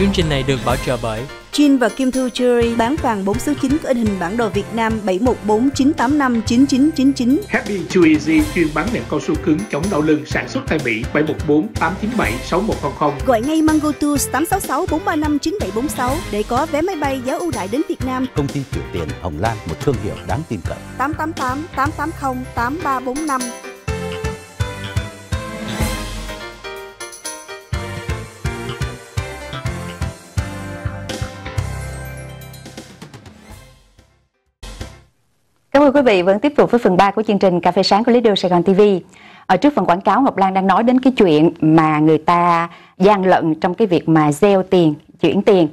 Chương trình này được bảo trợ bởi Jin và Kim thư Jewelry bán vàng 4 số 9 có in hình bản đồ Việt Nam 7149859999. Happy Too Easy chuyên bán nệm cao su cứng chống đau lưng sản xuất tại Mỹ 714-897-6100. Gọi ngay Mango Tours 866 435 9746 để có vé máy bay giá ưu đại đến Việt Nam. Công ty chuyển Tiền Hồng Lan một thương hiệu đáng tin cậy. 888 880 8345 thưa quý vị, vẫn tiếp tục với phần 3 của chương trình Cà phê sáng của Lido Sài Gòn TV. Ở trước phần quảng cáo Ngọc Lan đang nói đến cái chuyện mà người ta gian lận trong cái việc mà gieo tiền, chuyển tiền.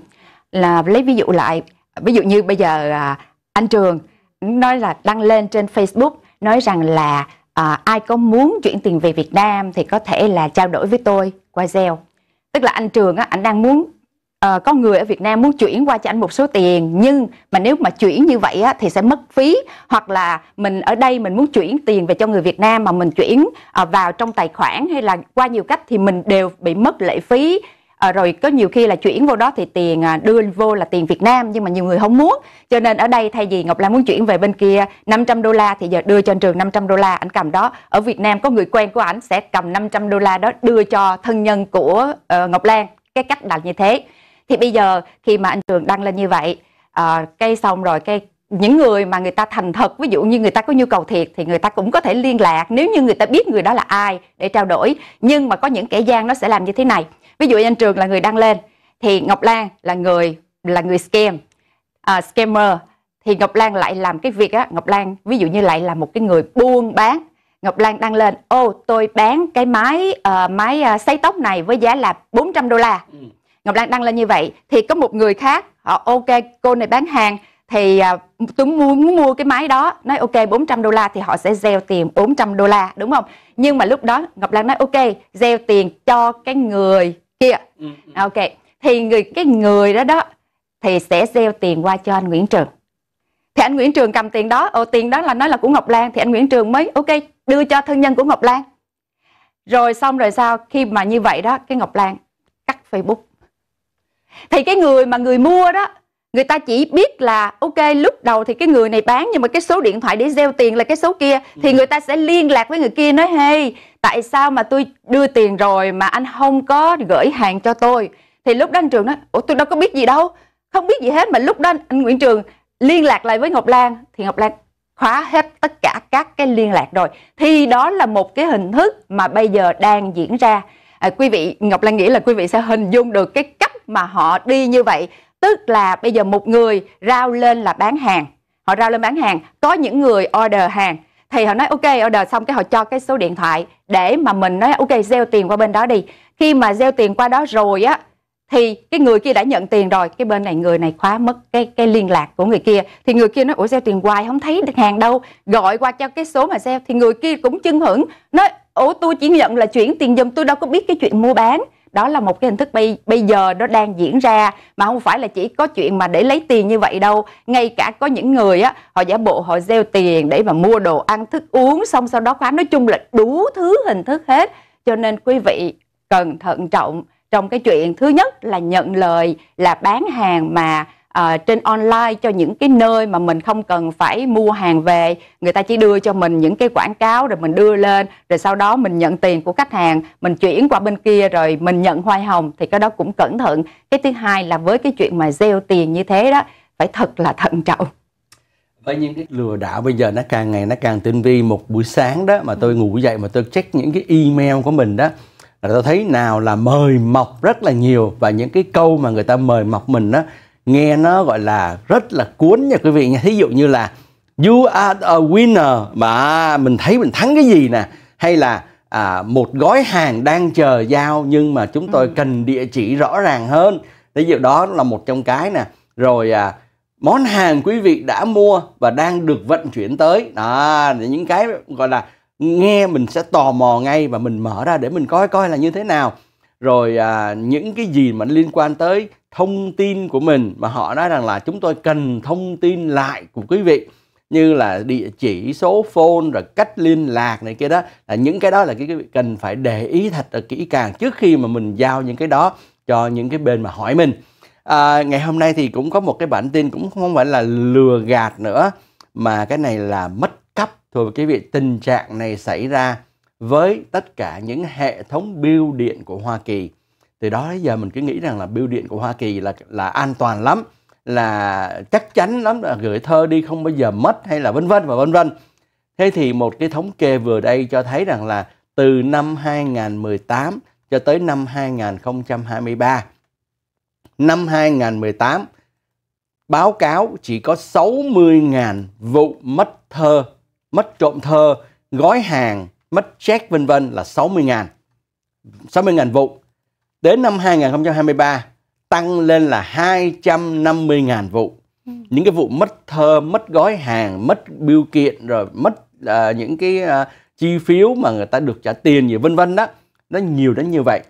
Là lấy ví dụ lại, ví dụ như bây giờ à, anh Trường nói là đăng lên trên Facebook nói rằng là à, ai có muốn chuyển tiền về Việt Nam thì có thể là trao đổi với tôi qua gieo. Tức là anh Trường á, anh đang muốn Ờ, có người ở Việt Nam muốn chuyển qua cho anh một số tiền nhưng mà nếu mà chuyển như vậy á, thì sẽ mất phí hoặc là mình ở đây mình muốn chuyển tiền về cho người Việt Nam mà mình chuyển uh, vào trong tài khoản hay là qua nhiều cách thì mình đều bị mất lệ phí À, rồi có nhiều khi là chuyển vô đó thì tiền à, đưa vô là tiền Việt Nam nhưng mà nhiều người không muốn cho nên ở đây thay vì Ngọc Lan muốn chuyển về bên kia 500 đô la thì giờ đưa cho anh Trường 500 đô la anh cầm đó ở Việt Nam có người quen của ảnh sẽ cầm 500 đô la đó đưa cho thân nhân của uh, Ngọc Lan cái cách đặt như thế thì bây giờ khi mà anh trường đăng lên như vậy à, ờ, cây xong rồi cây những người mà người ta thành thật ví dụ như người ta có nhu cầu thiệt thì người ta cũng có thể liên lạc nếu như người ta biết người đó là ai để trao đổi nhưng mà có những kẻ gian nó sẽ làm như thế này ví dụ anh trường là người đăng lên thì ngọc lan là người là người scam à, scammer thì ngọc lan lại làm cái việc á ngọc lan ví dụ như lại là một cái người buôn bán Ngọc Lan đăng lên ô tôi bán cái máy uh, máy uh, tóc này với giá là 400 đô la ừ. Ngọc Lan đăng lên như vậy thì có một người khác họ ok cô này bán hàng thì à, tôi muốn, muốn mua cái máy đó nói ok 400 đô la thì họ sẽ gieo tiền 400 đô la đúng không nhưng mà lúc đó Ngọc Lan nói ok gieo tiền cho cái người kia ừ, ừ. À, ok thì người cái người đó đó thì sẽ gieo tiền qua cho anh Nguyễn Trường thì anh Nguyễn Trường cầm tiền đó ồ tiền đó là nói là của Ngọc Lan thì anh Nguyễn Trường mới ok đưa cho thân nhân của Ngọc Lan rồi xong rồi sao khi mà như vậy đó cái Ngọc Lan cắt Facebook thì cái người mà người mua đó người ta chỉ biết là ok lúc đầu thì cái người này bán nhưng mà cái số điện thoại để gieo tiền là cái số kia thì ừ. người ta sẽ liên lạc với người kia nói hey tại sao mà tôi đưa tiền rồi mà anh không có gửi hàng cho tôi thì lúc đó anh trường nói ủa tôi đâu có biết gì đâu không biết gì hết mà lúc đó anh nguyễn trường liên lạc lại với ngọc lan thì ngọc lan khóa hết tất cả các cái liên lạc rồi thì đó là một cái hình thức mà bây giờ đang diễn ra à, quý vị ngọc lan nghĩ là quý vị sẽ hình dung được cái mà họ đi như vậy tức là bây giờ một người rao lên là bán hàng họ rao lên bán hàng có những người order hàng thì họ nói ok order xong cái họ cho cái số điện thoại để mà mình nói ok gieo tiền qua bên đó đi khi mà gieo tiền qua đó rồi á thì cái người kia đã nhận tiền rồi cái bên này người này khóa mất cái cái liên lạc của người kia thì người kia nói ủa gieo tiền hoài không thấy được hàng đâu gọi qua cho cái số mà gieo thì người kia cũng chưng hửng nói ủa tôi chỉ nhận là chuyển tiền giùm tôi đâu có biết cái chuyện mua bán đó là một cái hình thức bây bây giờ nó đang diễn ra mà không phải là chỉ có chuyện mà để lấy tiền như vậy đâu ngay cả có những người á họ giả bộ họ gieo tiền để mà mua đồ ăn thức uống xong sau đó khóa nói chung là đủ thứ hình thức hết cho nên quý vị cần thận trọng trong cái chuyện thứ nhất là nhận lời là bán hàng mà uh, trên online cho những cái nơi mà mình không cần phải mua hàng về người ta chỉ đưa cho mình những cái quảng cáo rồi mình đưa lên rồi sau đó mình nhận tiền của khách hàng mình chuyển qua bên kia rồi mình nhận hoa hồng thì cái đó cũng cẩn thận cái thứ hai là với cái chuyện mà gieo tiền như thế đó phải thật là thận trọng với những cái lừa đảo bây giờ nó càng ngày nó càng tinh vi một buổi sáng đó mà tôi ngủ dậy mà tôi check những cái email của mình đó là tôi thấy nào là mời mọc rất là nhiều và những cái câu mà người ta mời mọc mình đó nghe nó gọi là rất là cuốn nha quý vị nha thí dụ như là you are a winner mà à, mình thấy mình thắng cái gì nè hay là à, một gói hàng đang chờ giao nhưng mà chúng tôi ừ. cần địa chỉ rõ ràng hơn thí dụ đó là một trong cái nè rồi à, món hàng quý vị đã mua và đang được vận chuyển tới đó những cái gọi là nghe mình sẽ tò mò ngay và mình mở ra để mình coi coi là như thế nào rồi à, những cái gì mà liên quan tới thông tin của mình mà họ nói rằng là chúng tôi cần thông tin lại của quý vị như là địa chỉ số phone rồi cách liên lạc này kia đó là những cái đó là cái, quý vị cần phải để ý thật là kỹ càng trước khi mà mình giao những cái đó cho những cái bên mà hỏi mình à, ngày hôm nay thì cũng có một cái bản tin cũng không phải là lừa gạt nữa mà cái này là mất cấp thôi quý vị tình trạng này xảy ra với tất cả những hệ thống bưu điện của Hoa Kỳ. Từ đó đến giờ mình cứ nghĩ rằng là bưu điện của Hoa Kỳ là là an toàn lắm, là chắc chắn lắm là gửi thơ đi không bao giờ mất hay là vân vân và vân vân. Thế thì một cái thống kê vừa đây cho thấy rằng là từ năm 2018 cho tới năm 2023. Năm 2018 báo cáo chỉ có 60.000 vụ mất thơ, mất trộm thơ, gói hàng mất check vân vân là 60.000 60.000 vụ. Đến năm 2023 tăng lên là 250.000 vụ. Ừ. Những cái vụ mất thơ mất gói hàng, mất biêu kiện rồi mất uh, những cái uh, chi phiếu mà người ta được trả tiền gì vân vân đó, nó nhiều đến như vậy.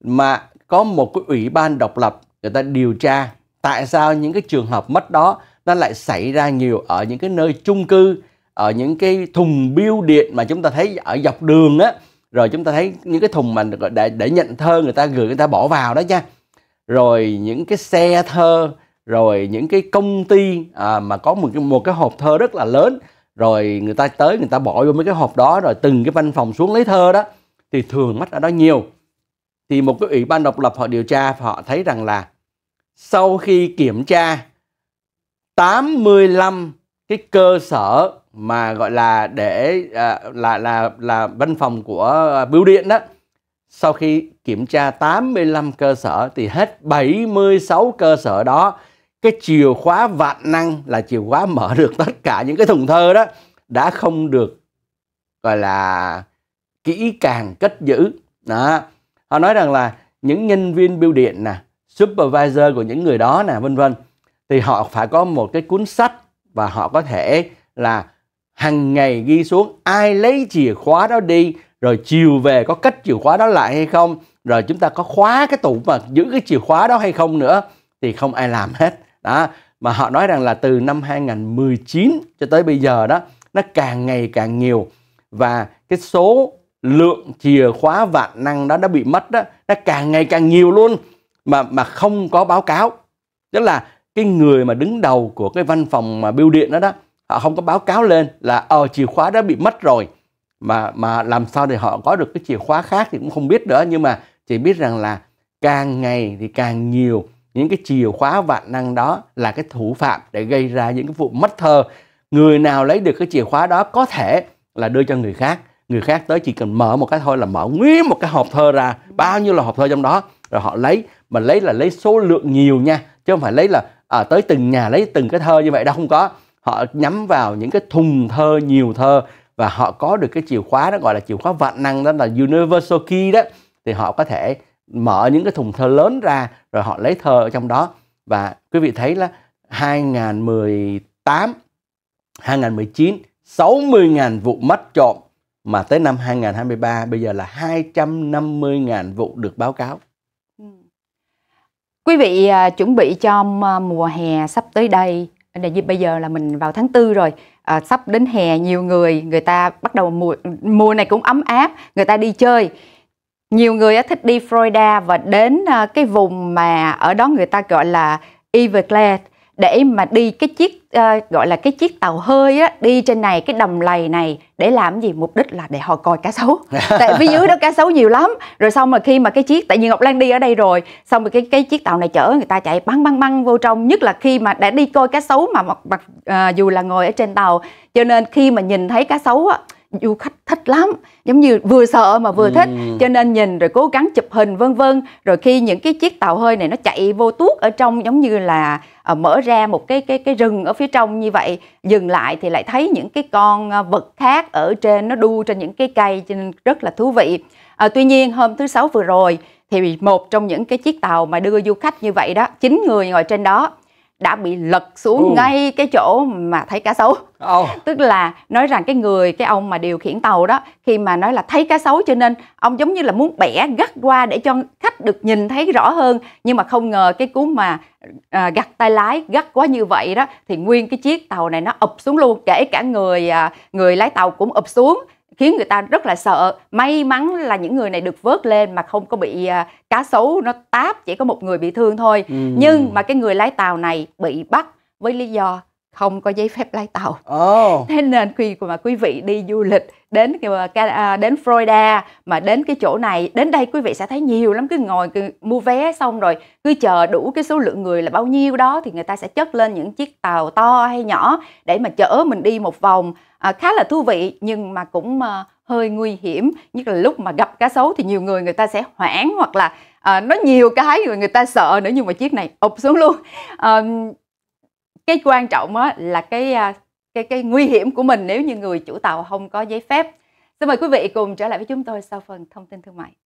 Mà có một cái ủy ban độc lập người ta điều tra tại sao những cái trường hợp mất đó nó lại xảy ra nhiều ở những cái nơi chung cư ở ờ, những cái thùng biêu điện mà chúng ta thấy ở dọc đường á rồi chúng ta thấy những cái thùng mà để để nhận thơ người ta gửi người ta bỏ vào đó nha rồi những cái xe thơ rồi những cái công ty à, mà có một cái một cái hộp thơ rất là lớn rồi người ta tới người ta bỏ vô mấy cái hộp đó rồi từng cái văn phòng xuống lấy thơ đó thì thường mất ở đó nhiều thì một cái ủy ban độc lập họ điều tra và họ thấy rằng là sau khi kiểm tra 85 cái cơ sở mà gọi là để à, là là là văn phòng của à, bưu điện đó sau khi kiểm tra 85 cơ sở thì hết 76 cơ sở đó cái chìa khóa vạn năng là chìa khóa mở được tất cả những cái thùng thơ đó đã không được gọi là kỹ càng cất giữ đó họ nói rằng là những nhân viên bưu điện nè supervisor của những người đó nè vân vân thì họ phải có một cái cuốn sách và họ có thể là hằng ngày ghi xuống ai lấy chìa khóa đó đi rồi chiều về có cách chìa khóa đó lại hay không rồi chúng ta có khóa cái tủ mà giữ cái chìa khóa đó hay không nữa thì không ai làm hết đó mà họ nói rằng là từ năm 2019 cho tới bây giờ đó nó càng ngày càng nhiều và cái số lượng chìa khóa vạn năng đó đã bị mất đó nó càng ngày càng nhiều luôn mà mà không có báo cáo tức là cái người mà đứng đầu của cái văn phòng mà bưu điện đó đó họ không có báo cáo lên là ờ chìa khóa đó bị mất rồi mà mà làm sao để họ có được cái chìa khóa khác thì cũng không biết nữa nhưng mà chỉ biết rằng là càng ngày thì càng nhiều những cái chìa khóa vạn năng đó là cái thủ phạm để gây ra những cái vụ mất thơ người nào lấy được cái chìa khóa đó có thể là đưa cho người khác người khác tới chỉ cần mở một cái thôi là mở nguyên một cái hộp thơ ra bao nhiêu là hộp thơ trong đó rồi họ lấy mà lấy là lấy số lượng nhiều nha chứ không phải lấy là à, tới từng nhà lấy từng cái thơ như vậy đâu không có họ nhắm vào những cái thùng thơ nhiều thơ và họ có được cái chìa khóa đó gọi là chìa khóa vạn năng đó là universal key đó thì họ có thể mở những cái thùng thơ lớn ra rồi họ lấy thơ ở trong đó và quý vị thấy là 2018 2019 60.000 vụ mất trộm mà tới năm 2023 bây giờ là 250.000 vụ được báo cáo. Ừ. Quý vị à, chuẩn bị cho à, mùa hè sắp tới đây Đại dịp bây giờ là mình vào tháng tư rồi, à, sắp đến hè nhiều người người ta bắt đầu mùa mùa này cũng ấm áp, người ta đi chơi. Nhiều người thích đi Florida và đến à, cái vùng mà ở đó người ta gọi là Everglades để mà đi cái chiếc uh, gọi là cái chiếc tàu hơi á đi trên này cái đầm lầy này để làm gì mục đích là để họ coi cá sấu tại phía dưới đó cá sấu nhiều lắm rồi xong mà khi mà cái chiếc tại vì ngọc lan đi ở đây rồi xong rồi cái cái chiếc tàu này chở người ta chạy băng băng băng vô trong nhất là khi mà đã đi coi cá sấu mà mặc mặc uh, dù là ngồi ở trên tàu cho nên khi mà nhìn thấy cá sấu á du khách thích lắm giống như vừa sợ mà vừa thích ừ. cho nên nhìn rồi cố gắng chụp hình vân vân rồi khi những cái chiếc tàu hơi này nó chạy vô tuốt ở trong giống như là uh, mở ra một cái cái cái rừng ở phía trong như vậy dừng lại thì lại thấy những cái con ờ, vật khác ở trên nó đu trên những cái cây cho nên rất là thú vị à, tuy nhiên hôm thứ sáu vừa rồi thì một trong những cái chiếc tàu mà đưa du khách như vậy đó chín người ngồi trên đó đã bị lật xuống ừ. ngay cái chỗ mà thấy cá sấu oh. tức là nói rằng cái người cái ông mà điều khiển tàu đó khi mà nói là thấy cá sấu cho nên ông giống như là muốn bẻ gắt qua để cho khách được nhìn thấy rõ hơn nhưng mà không ngờ cái cú mà à, gặt tay lái gắt quá như vậy đó thì nguyên cái chiếc tàu này nó ụp xuống luôn kể cả người à, người lái tàu cũng ụp xuống khiến người ta rất là sợ may mắn là những người này được vớt lên mà không có bị à, cá sấu nó táp chỉ có một người bị thương thôi ừ. nhưng mà cái người lái tàu này bị bắt với lý do không có giấy phép lái tàu. Oh. Thế nên khi mà quý vị đi du lịch đến à, à, đến Florida mà đến cái chỗ này, đến đây quý vị sẽ thấy nhiều lắm cứ ngồi cứ mua vé xong rồi cứ chờ đủ cái số lượng người là bao nhiêu đó thì người ta sẽ chất lên những chiếc tàu to hay nhỏ để mà chở mình đi một vòng à, khá là thú vị nhưng mà cũng à, hơi nguy hiểm nhất là lúc mà gặp cá sấu thì nhiều người người ta sẽ hoảng hoặc là à, ờ, nó nhiều cái rồi người ta sợ nữa nhưng mà chiếc này ụp xuống luôn à, cái quan trọng á, là cái ờ, cái cái nguy hiểm của mình nếu như người chủ tàu không có giấy phép xin mời quý vị cùng trở lại với chúng tôi sau phần thông tin thương mại